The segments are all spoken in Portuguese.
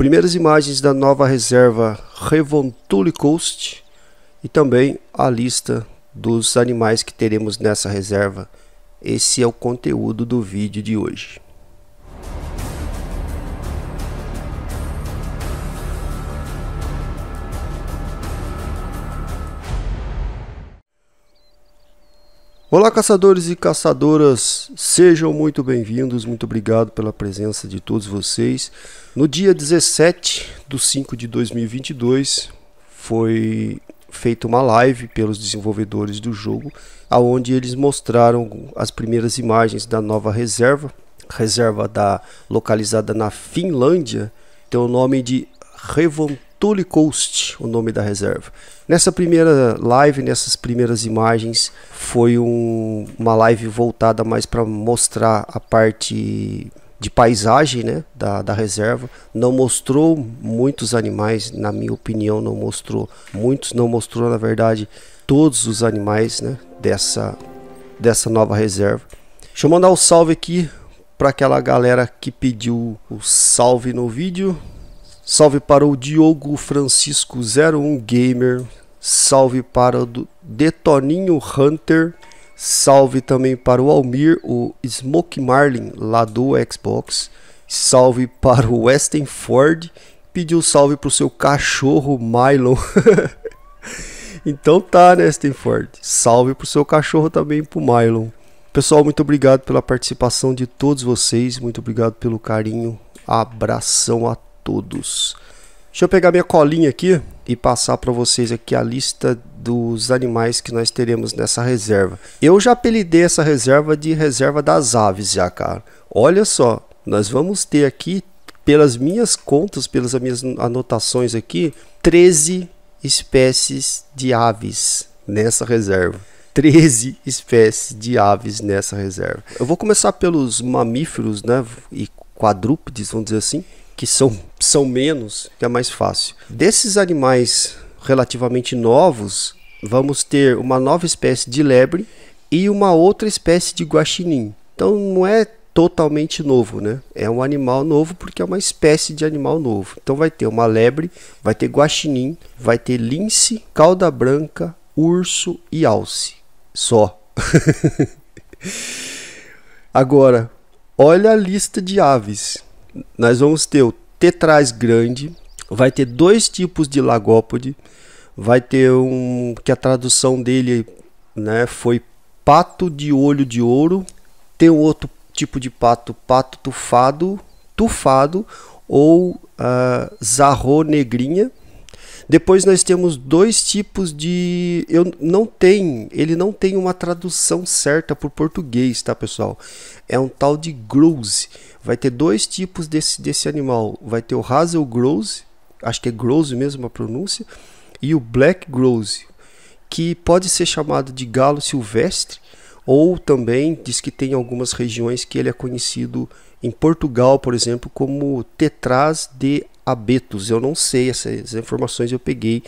primeiras imagens da nova reserva Revontuli Coast e também a lista dos animais que teremos nessa reserva. Esse é o conteúdo do vídeo de hoje. Olá, caçadores e caçadoras, sejam muito bem-vindos, muito obrigado pela presença de todos vocês. No dia 17 de 5 de 2022 foi feita uma live pelos desenvolvedores do jogo, aonde eles mostraram as primeiras imagens da nova reserva, reserva da localizada na Finlândia, tem o nome de Revon Tully Coast, o nome da reserva. Nessa primeira live, nessas primeiras imagens, foi um, uma live voltada mais para mostrar a parte de paisagem né, da, da reserva. Não mostrou muitos animais, na minha opinião, não mostrou muitos, não mostrou, na verdade, todos os animais né, dessa, dessa nova reserva. Deixa eu mandar um salve aqui para aquela galera que pediu o salve no vídeo. Salve para o Diogo Francisco 01 Gamer. Salve para o Detoninho Hunter. Salve também para o Almir, o Smoke Marlin lá do Xbox. Salve para o Weston Ford. Pediu salve para o seu cachorro Mylon. então tá, né, Weston Ford? Salve para o seu cachorro também, para o Mylon. Pessoal, muito obrigado pela participação de todos vocês. Muito obrigado pelo carinho. Abração a todos todos. Deixa eu pegar minha colinha aqui e passar para vocês aqui a lista dos animais que nós teremos nessa reserva. Eu já apelidei essa reserva de reserva das aves já, cara. Olha só, nós vamos ter aqui, pelas minhas contas, pelas minhas anotações aqui, 13 espécies de aves nessa reserva. 13 espécies de aves nessa reserva. Eu vou começar pelos mamíferos, né, e quadrúpedes, vamos dizer assim que são, são menos, que é mais fácil. Desses animais relativamente novos, vamos ter uma nova espécie de lebre e uma outra espécie de guaxinim. Então não é totalmente novo, né? É um animal novo porque é uma espécie de animal novo. Então vai ter uma lebre, vai ter guaxinim, vai ter lince, cauda branca, urso e alce. Só. Agora, olha a lista de aves nós vamos ter o tetraz grande, vai ter dois tipos de lagópode, vai ter um que a tradução dele né, foi pato de olho de ouro, tem um outro tipo de pato, pato tufado, tufado ou uh, zarro negrinha, depois nós temos dois tipos de. Eu não tem, ele não tem uma tradução certa para o português, tá pessoal? É um tal de grouse. Vai ter dois tipos desse, desse animal. Vai ter o Hazel grouse, acho que é grouse mesmo a pronúncia, e o black grouse, que pode ser chamado de galo silvestre ou também diz que tem algumas regiões que ele é conhecido em Portugal, por exemplo, como tetraz de abetos. Eu não sei, essas informações eu peguei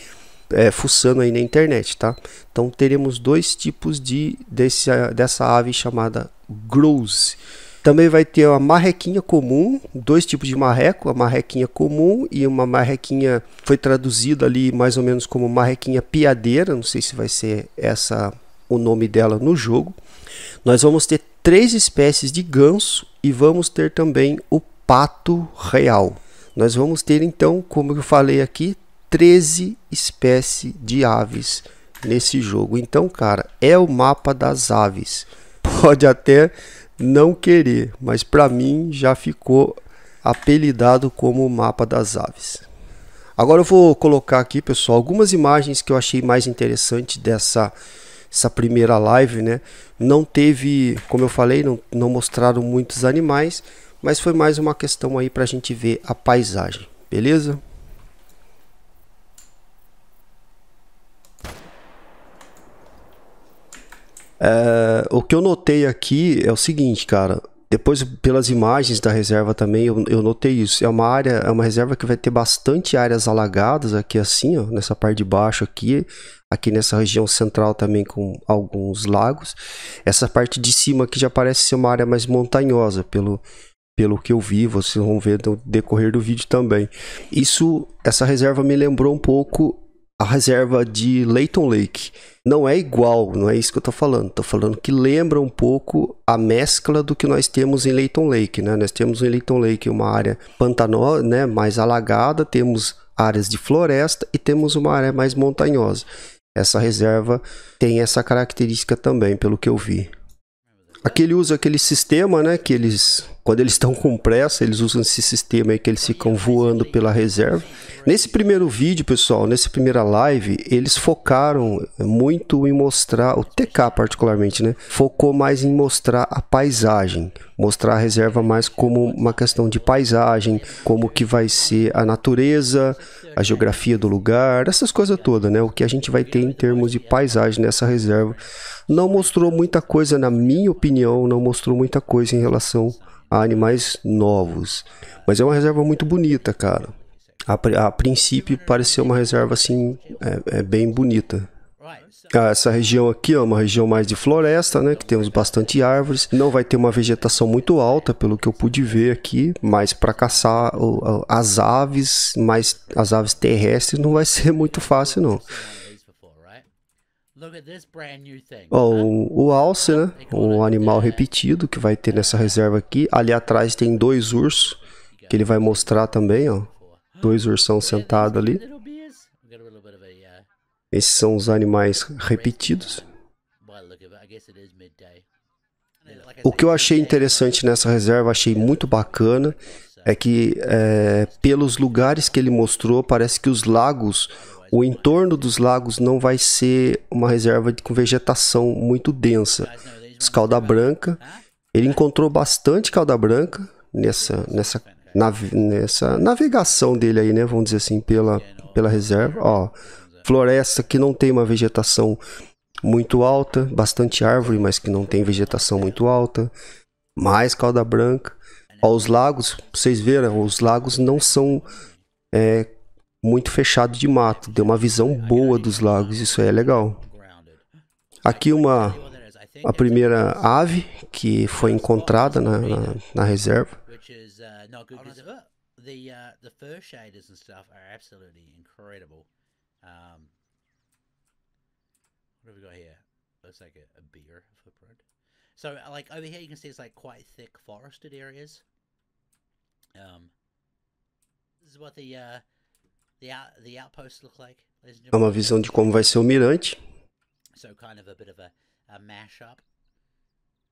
é, fuçando aí na internet, tá? Então teremos dois tipos de desse, dessa ave chamada grouse. Também vai ter uma marrequinha comum, dois tipos de marreco, a marrequinha comum e uma marrequinha foi traduzida ali mais ou menos como marrequinha piadeira, não sei se vai ser essa o nome dela no jogo. Nós vamos ter três espécies de ganso e vamos ter também o pato real. Nós vamos ter então, como eu falei aqui, 13 espécies de aves nesse jogo. Então, cara, é o mapa das aves. Pode até não querer, mas para mim já ficou apelidado como o mapa das aves. Agora eu vou colocar aqui, pessoal, algumas imagens que eu achei mais interessante dessa essa primeira live, né? Não teve, como eu falei, não, não mostraram muitos animais, mas foi mais uma questão aí para a gente ver a paisagem, beleza? É, o que eu notei aqui é o seguinte, cara. Depois, pelas imagens da reserva também, eu, eu, notei isso. É uma área, é uma reserva que vai ter bastante áreas alagadas aqui assim, ó, nessa parte de baixo aqui, aqui nessa região central também com alguns lagos. Essa parte de cima aqui já parece ser uma área mais montanhosa, pelo, pelo que eu vi, vocês vão ver no decorrer do vídeo também. Isso, essa reserva me lembrou um pouco a reserva de Leighton Lake. Não é igual, não é isso que eu estou falando. Estou falando que lembra um pouco a mescla do que nós temos em Leighton Lake, né? Nós temos em Leighton Lake uma área pantanosa, né, mais alagada, temos áreas de floresta e temos uma área mais montanhosa. Essa reserva tem essa característica também, pelo que eu vi. Aqui ele usa aquele sistema, né? Que eles, quando eles estão com pressa, eles usam esse sistema aí que eles ficam voando pela reserva. Nesse primeiro vídeo, pessoal, nessa primeira live, eles focaram muito em mostrar, o TK particularmente, né? Focou mais em mostrar a paisagem, mostrar a reserva mais como uma questão de paisagem, como que vai ser a natureza, a geografia do lugar, essas coisas todas, né? O que a gente vai ter em termos de paisagem nessa reserva não mostrou muita coisa, na minha opinião, não mostrou muita coisa em relação a animais novos. Mas é uma reserva muito bonita, cara. A, a princípio pareceu uma reserva assim, é, é bem bonita. Ah, essa região aqui é uma região mais de floresta, né? Que temos bastante árvores. Não vai ter uma vegetação muito alta, pelo que eu pude ver aqui. Mas para caçar as aves, mais as aves terrestres, não vai ser muito fácil, não. Bom, o alce, né? Um animal repetido que vai ter nessa reserva aqui. Ali atrás tem dois ursos, que ele vai mostrar também, ó. Dois ursão sentado ali. Uh, Esses são os animais repetidos. O que eu achei interessante nessa reserva, achei muito bacana, é que é, pelos lugares que ele mostrou, parece que os lagos o entorno dos lagos não vai ser uma reserva com vegetação muito densa. Os calda branca, ele encontrou bastante calda branca nessa, nessa, nave, nessa navegação dele aí, né? Vamos dizer assim, pela, pela reserva. Ó, floresta que não tem uma vegetação muito alta, bastante árvore, mas que não tem vegetação muito alta, mais calda branca. Ó, os lagos, vocês viram, os lagos não são é, muito fechado de mato, deu uma visão boa dos lagos, isso é legal. Aqui uma a primeira ave que foi encontrada na, na, na reserva. Uh, uh, Looks like a, a beer footprint. So, uh, like over here, you can see it's like quite thick forested areas. Um, this is what the uh, é uma visão de como vai ser o mirante.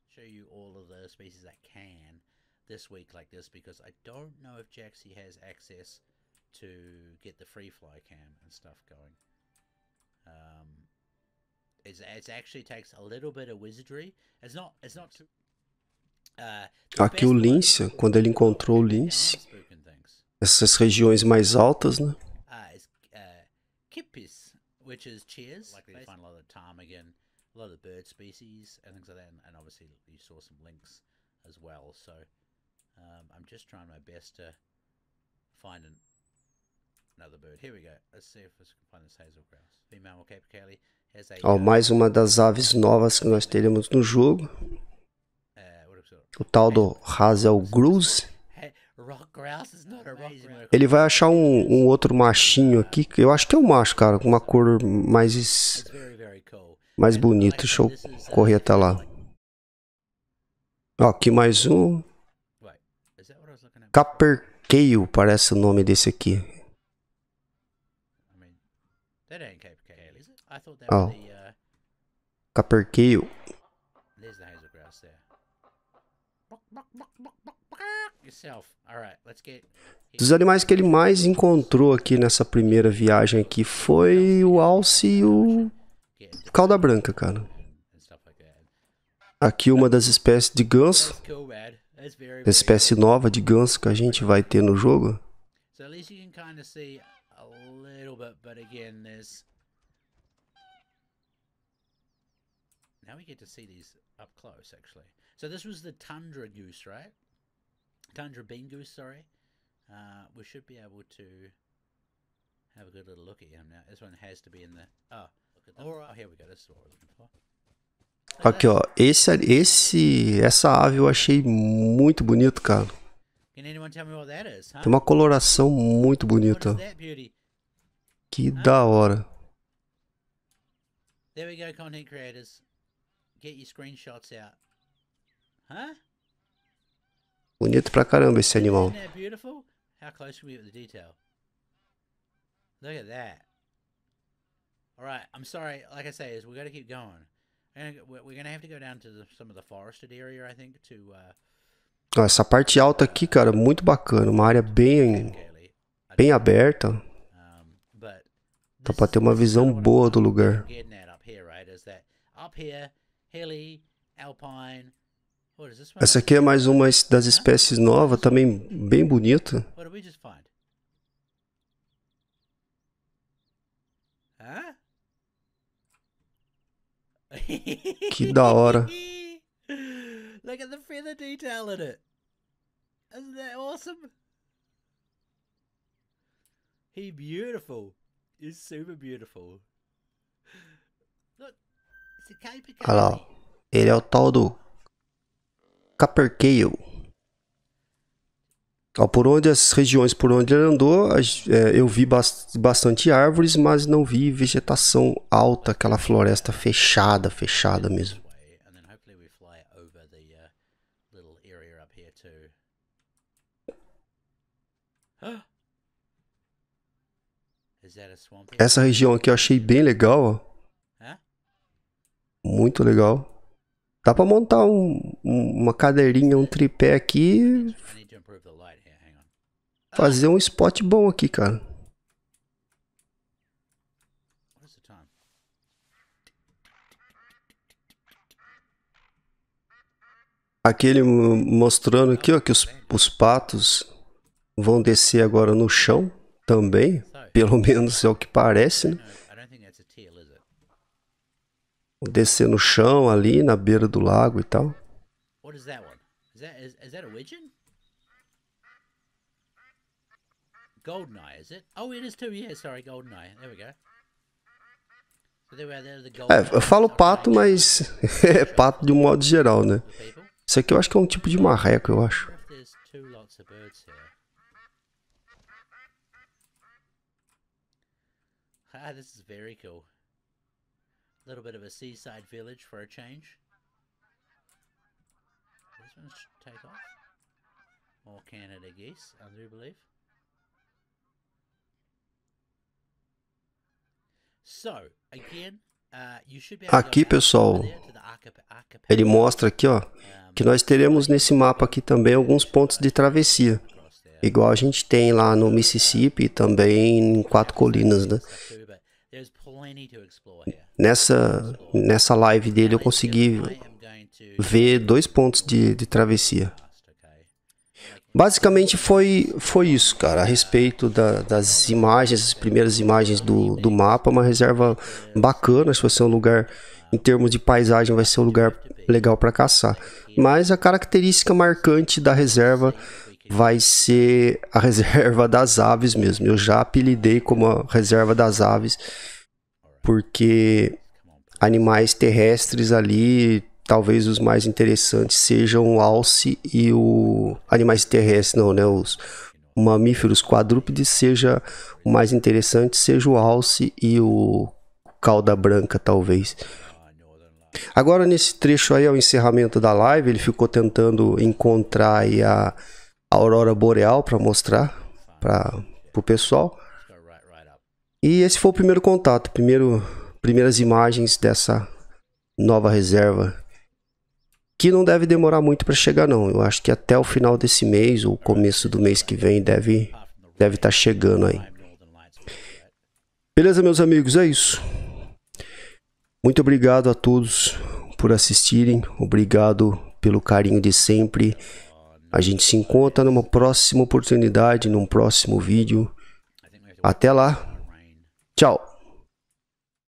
Show you all of the species I can this week like this because I don't know if Jaxie has access to get the free fly cam and stuff going. Um, it's, it's actually takes a little bit of wizardry. It's not it's not too uh, Aqui o Lince, quando ele encontrou o Lince, essas regiões mais altas, né? Kippis, which is cheers. Likely to find a lot of ptarmigan, a lot of bird species and things like that. And, and obviously you saw some links as well. So um, I'm just trying my best to find an, another bird. Here we go. Let's see if we can find this hazel grouse. Female capercaillie has a... mais uma das aves novas que nós teremos no jogo. Uh, o tal do Hazel Gruz. Ele vai achar um, um, outro machinho aqui. Eu acho que é um macho, cara. Com uma cor mais. Mais bonita. Deixa eu correr até lá. Ó, aqui mais um. Caperqueio parece o nome desse aqui. Ó. Oh. Uh, Caperqueio. Dos animais que ele mais encontrou aqui nessa primeira viagem aqui foi o alce e o cauda branca, cara. Aqui uma das espécies de ganso, espécie nova de ganso que a gente vai ter no jogo. Now we get to see these up close, actually. So this was the tundra goose, right? Tundra Bingu, sorry. Uh, we should be able to have a good little look at him now. This one has to be in the... Oh, oh here we go. This is what we're looking for. Aqui ó, esse, esse, essa ave eu achei muito bonito, cara. Tem uma coloração muito bonita. Que da hora. There we go, content creators. Get your screenshots out. Huh? Bonito pra caramba esse animal. Look at that. All right, I'm sorry. Like I say, is we got to keep going. We're gonna have to go down to the, some of the forested area, I think, to. Uh, Essa parte alta aqui, cara, muito bacana. Uma área bem, bem aberta. Dá para ter uma visão boa do lugar. Up here, hilly, alpine, essa aqui é mais uma das espécies nova, também bem bonita. Que da hora. Look at the feather detail in it. Isn't that awesome? He beautiful. He's super beautiful. Look, it's a Olha lá, ele é o tal do Capercale. Ó, por onde as regiões por onde ele andou, é, eu vi bastante árvores, mas não vi vegetação alta, aquela floresta fechada, fechada mesmo. Uh, Essa região aqui eu achei bem legal, ó. Muito legal. Dá pra montar um, uma cadeirinha, um tripé aqui. Fazer um spot bom aqui, cara. Aquele mostrando aqui, ó, que os, os patos vão descer agora no chão também. Pelo menos é o que parece, né? descer no chão ali, na beira do lago e tal. What is that one? Is that is, is that a widgeon? Goldeneye, is it? Oh, it is too. Yeah, sorry, Goldeneye. There we go. É, eu falo pato, mas é pato de um modo geral, né? Isso aqui eu acho que é um tipo de marreco, eu acho. Ah, this is very cool. A little bit of a seaside village for a change. This one's take off. More Canada geese, I do believe. Uh, aqui, pessoal, ele mostra aqui, ó, que nós teremos nesse mapa aqui também alguns pontos de travessia. Igual a gente tem lá no Mississippi e também em Quatro Colinas, né? Nessa, nessa live dele eu consegui ver dois pontos de, de travessia. Basicamente foi, foi isso, cara, a respeito da, das imagens, as primeiras imagens do, do mapa, uma reserva bacana, se vai ser um lugar, em termos de paisagem, vai ser um lugar legal para caçar. Mas a característica marcante da reserva vai ser a reserva das aves mesmo. Eu já apelidei como a reserva das aves, porque animais terrestres ali, talvez os mais interessantes sejam o alce e o animais terrestres, não, né, os mamíferos quadrúpedes seja o mais interessante, seja o alce e o cauda branca, talvez. Agora nesse trecho aí é o encerramento da live, ele ficou tentando encontrar a aurora boreal para mostrar para o pessoal. E esse foi o primeiro contato, primeiro, primeiras imagens dessa nova reserva que não deve demorar muito para chegar não. Eu acho que até o final desse mês ou começo do mês que vem deve deve estar tá chegando aí. Beleza, meus amigos, é isso. Muito obrigado a todos por assistirem, obrigado pelo carinho de sempre. A gente se encontra numa próxima oportunidade, num próximo vídeo. Até lá. Tchau.